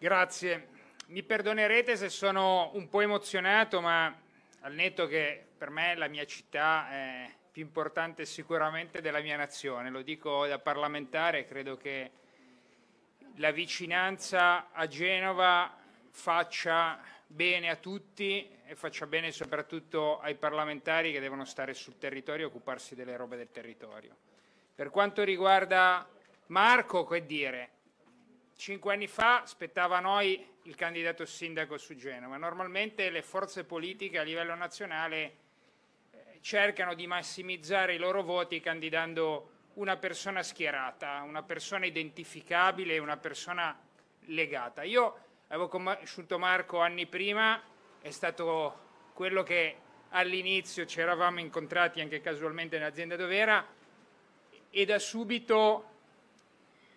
Grazie. Mi perdonerete se sono un po' emozionato, ma al netto che per me la mia città è più importante sicuramente della mia nazione, lo dico da parlamentare, credo che la vicinanza a Genova faccia bene a tutti e faccia bene soprattutto ai parlamentari che devono stare sul territorio e occuparsi delle robe del territorio. Per quanto riguarda Marco, che dire, Cinque anni fa spettava a noi il candidato sindaco su Genova. Normalmente le forze politiche a livello nazionale eh, cercano di massimizzare i loro voti candidando una persona schierata, una persona identificabile, una persona legata. Io avevo conosciuto Marco anni prima, è stato quello che all'inizio ci eravamo incontrati anche casualmente nell'azienda dove era e da subito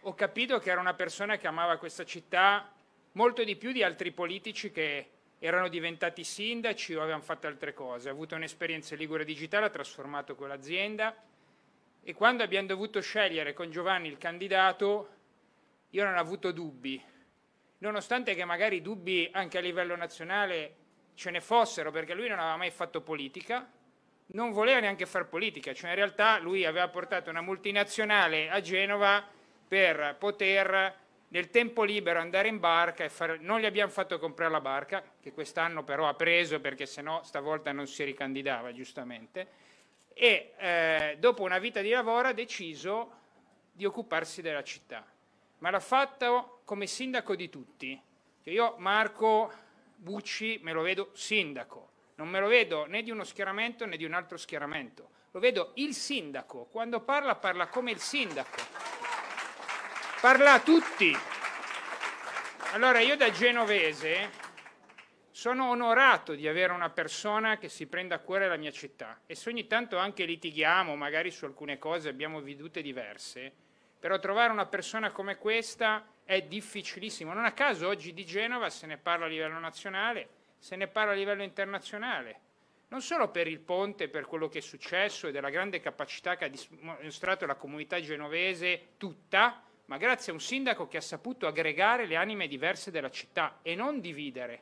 ho capito che era una persona che amava questa città molto di più di altri politici che erano diventati sindaci o avevano fatto altre cose. Ha avuto un'esperienza in Ligure Digitale, ha trasformato quell'azienda e quando abbiamo dovuto scegliere con Giovanni il candidato io non ho avuto dubbi, nonostante che magari dubbi anche a livello nazionale ce ne fossero perché lui non aveva mai fatto politica, non voleva neanche fare politica, cioè in realtà lui aveva portato una multinazionale a Genova per poter nel tempo libero andare in barca e fare... non gli abbiamo fatto comprare la barca, che quest'anno però ha preso perché sennò stavolta non si ricandidava giustamente, e eh, dopo una vita di lavoro ha deciso di occuparsi della città, ma l'ha fatto come sindaco di tutti. Cioè, io Marco Bucci me lo vedo sindaco, non me lo vedo né di uno schieramento né di un altro schieramento, lo vedo il sindaco, quando parla parla come il sindaco. Parla a tutti. Allora io da genovese sono onorato di avere una persona che si prenda a cuore la mia città e se ogni tanto anche litighiamo, magari su alcune cose abbiamo vedute diverse, però trovare una persona come questa è difficilissimo. Non a caso oggi di Genova se ne parla a livello nazionale, se ne parla a livello internazionale, non solo per il ponte, per quello che è successo e della grande capacità che ha dimostrato la comunità genovese tutta, ma grazie a un sindaco che ha saputo aggregare le anime diverse della città e non dividere.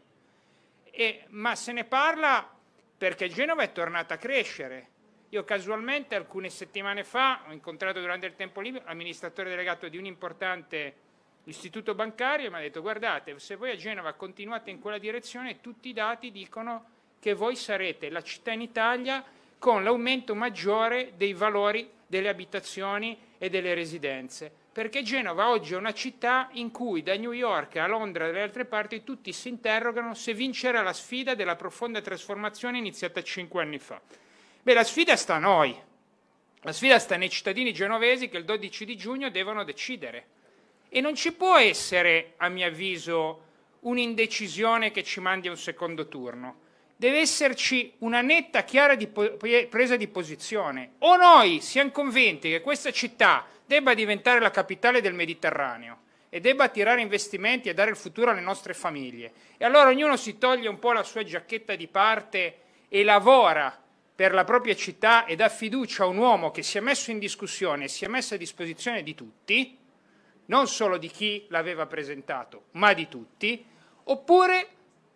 E, ma se ne parla perché Genova è tornata a crescere. Io casualmente alcune settimane fa ho incontrato durante il tempo libero l'amministratore delegato di un importante istituto bancario e mi ha detto guardate se voi a Genova continuate in quella direzione tutti i dati dicono che voi sarete la città in Italia con l'aumento maggiore dei valori delle abitazioni e delle residenze perché Genova oggi è una città in cui da New York a Londra e dalle altre parti tutti si interrogano se vincerà la sfida della profonda trasformazione iniziata cinque anni fa. Beh, la sfida sta a noi, la sfida sta nei cittadini genovesi che il 12 di giugno devono decidere. E non ci può essere, a mio avviso, un'indecisione che ci mandi a un secondo turno. Deve esserci una netta, chiara di presa di posizione. O noi siamo convinti che questa città debba diventare la capitale del Mediterraneo e debba attirare investimenti e dare il futuro alle nostre famiglie. E allora ognuno si toglie un po' la sua giacchetta di parte e lavora per la propria città e dà fiducia a un uomo che si è messo in discussione e si è messo a disposizione di tutti, non solo di chi l'aveva presentato, ma di tutti, oppure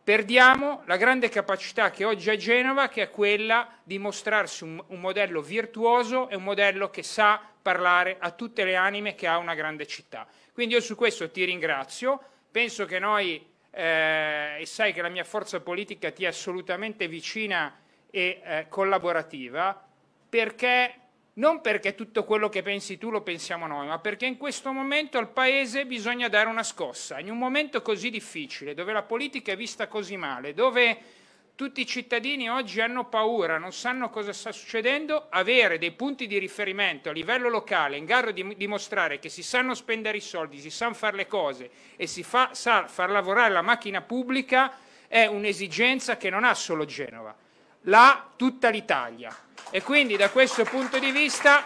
perdiamo la grande capacità che oggi ha Genova, che è quella di mostrarsi un, un, modello virtuoso e un modello che sa parlare a tutte le anime che ha una grande città. Quindi io su questo ti ringrazio, penso che noi, eh, e sai che la mia forza politica ti è assolutamente vicina e eh, collaborativa, perché non perché tutto quello che pensi tu lo pensiamo noi, ma perché in questo momento al Paese bisogna dare una scossa. In un momento così difficile, dove la politica è vista così male, dove tutti i cittadini oggi hanno paura, non sanno cosa sta succedendo, avere dei punti di riferimento a livello locale in grado di dimostrare che si sanno spendere i soldi, si sanno fare le cose e si fa, sa far lavorare la macchina pubblica è un'esigenza che non ha solo Genova la tutta l'Italia. E quindi da questo punto di vista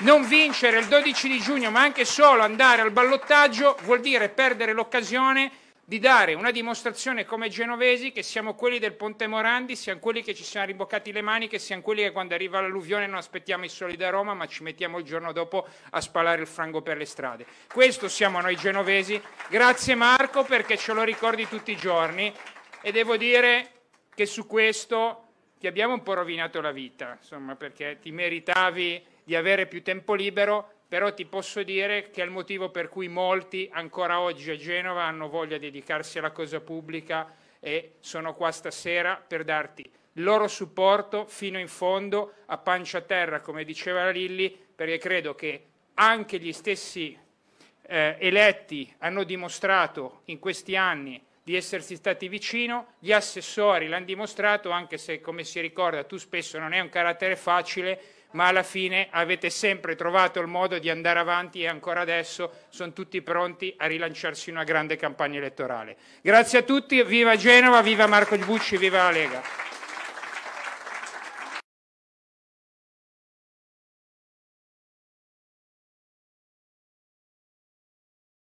non vincere il 12 di giugno, ma anche solo andare al ballottaggio, vuol dire perdere l'occasione di dare una dimostrazione come genovesi che siamo quelli del Ponte Morandi, siamo quelli che ci siamo rimboccati le maniche, siamo quelli che quando arriva l'alluvione non aspettiamo i soli da Roma, ma ci mettiamo il giorno dopo a spalare il frango per le strade. Questo siamo noi genovesi. Grazie Marco perché ce lo ricordi tutti i giorni e devo dire che su questo ti abbiamo un po' rovinato la vita, insomma, perché ti meritavi di avere più tempo libero, però ti posso dire che è il motivo per cui molti ancora oggi a Genova hanno voglia di dedicarsi alla cosa pubblica e sono qua stasera per darti il loro supporto fino in fondo a pancia a terra, come diceva la Lilli, perché credo che anche gli stessi eh, eletti hanno dimostrato in questi anni di essersi stati vicino, gli assessori l'hanno dimostrato, anche se come si ricorda tu spesso non è un carattere facile, ma alla fine avete sempre trovato il modo di andare avanti e ancora adesso sono tutti pronti a rilanciarsi una grande campagna elettorale. Grazie a tutti, viva Genova, viva Marco Bucci, viva la Lega.